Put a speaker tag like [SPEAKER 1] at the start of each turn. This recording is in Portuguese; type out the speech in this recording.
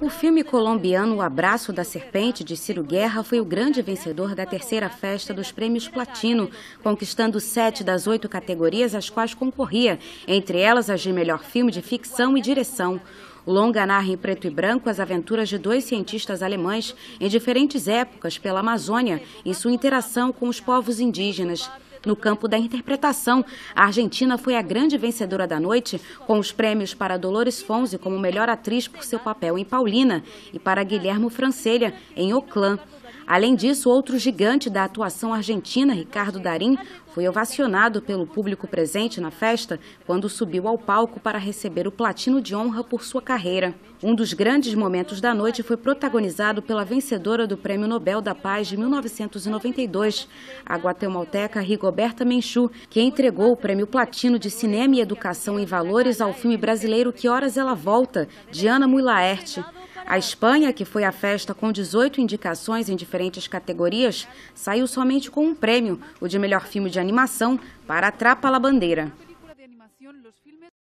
[SPEAKER 1] O filme colombiano O Abraço da Serpente, de Ciro Guerra, foi o grande vencedor da terceira festa dos prêmios Platino, conquistando sete das oito categorias às quais concorria, entre elas as de melhor filme de ficção e direção. O longa narra em preto e branco as aventuras de dois cientistas alemães em diferentes épocas pela Amazônia e sua interação com os povos indígenas. No campo da interpretação, a Argentina foi a grande vencedora da noite, com os prêmios para Dolores Fonzi como melhor atriz por seu papel em Paulina e para Guilhermo Francelha em O Clã. Além disso, outro gigante da atuação argentina, Ricardo Darim, foi ovacionado pelo público presente na festa quando subiu ao palco para receber o platino de honra por sua carreira. Um dos grandes momentos da noite foi protagonizado pela vencedora do Prêmio Nobel da Paz de 1992, a guatemalteca Rigoberta Menchú, que entregou o Prêmio Platino de Cinema e Educação em Valores ao filme brasileiro Que Horas Ela Volta, de Ana Mui Laerte. A Espanha, que foi a festa com 18 indicações em diferentes categorias, saiu somente com um prêmio, o de melhor filme de animação, para *Trapa la Bandeira.